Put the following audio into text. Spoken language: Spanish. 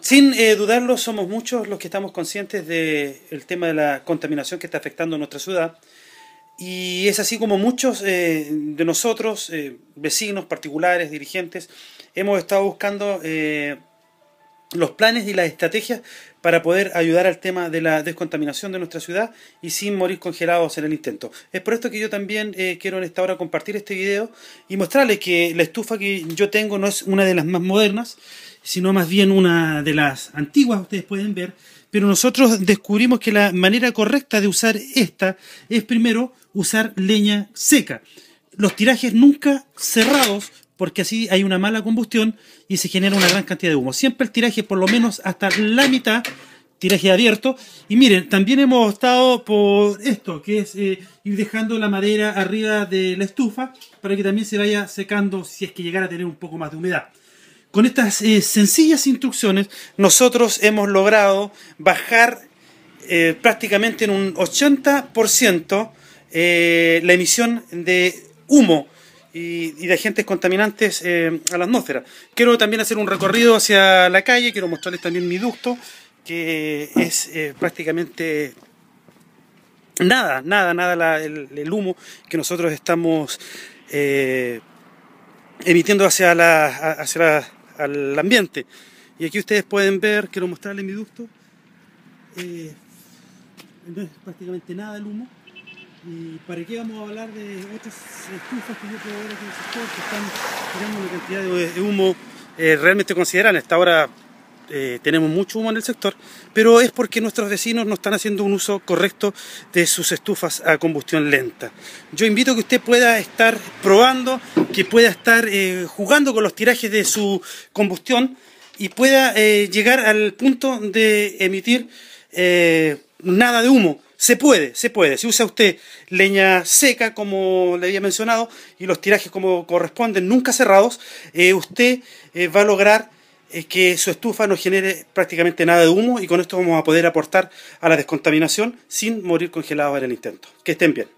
Sin eh, dudarlo, somos muchos los que estamos conscientes del tema de la contaminación que está afectando a nuestra ciudad. Y es así como muchos eh, de nosotros, eh, vecinos, particulares, dirigentes, hemos estado buscando los planes y las estrategias para poder ayudar al tema de la descontaminación de nuestra ciudad y sin morir congelados en el intento. Es por esto que yo también eh, quiero en esta hora compartir este video y mostrarles que la estufa que yo tengo no es una de las más modernas, sino más bien una de las antiguas, ustedes pueden ver, pero nosotros descubrimos que la manera correcta de usar esta es primero usar leña seca. Los tirajes nunca cerrados porque así hay una mala combustión y se genera una gran cantidad de humo. Siempre el tiraje, por lo menos hasta la mitad, tiraje abierto. Y miren, también hemos optado por esto, que es eh, ir dejando la madera arriba de la estufa para que también se vaya secando si es que llegara a tener un poco más de humedad. Con estas eh, sencillas instrucciones, nosotros hemos logrado bajar eh, prácticamente en un 80% la emisión de humo y, de agentes contaminantes eh, a la atmósfera. Quiero también hacer un recorrido hacia la calle, quiero mostrarles también mi ducto, que es eh, prácticamente nada, nada, nada el, humo que nosotros estamos eh, emitiendo hacia, la, al ambiente. Y aquí ustedes pueden ver, quiero mostrarles mi ducto, no es prácticamente nada el humo. ¿Y para qué vamos a hablar de otras estufas que yo puedo ver en el sector que están tirando una cantidad de humo eh, realmente considerable? Hasta ahora eh, tenemos mucho humo en el sector, pero es porque nuestros vecinos no están haciendo un uso correcto de sus estufas a combustión lenta. Yo invito que usted pueda estar probando, que pueda estar eh, jugando con los tirajes de su combustión y pueda llegar al punto de emitir nada de humo. Se puede, se puede. Si usa usted leña seca, como le había mencionado, y los tirajes como corresponden, nunca cerrados, eh, usted eh, va a lograr eh, que su estufa no genere prácticamente nada de humo y con esto vamos a poder aportar a la descontaminación sin morir congelado en el intento. Que estén bien.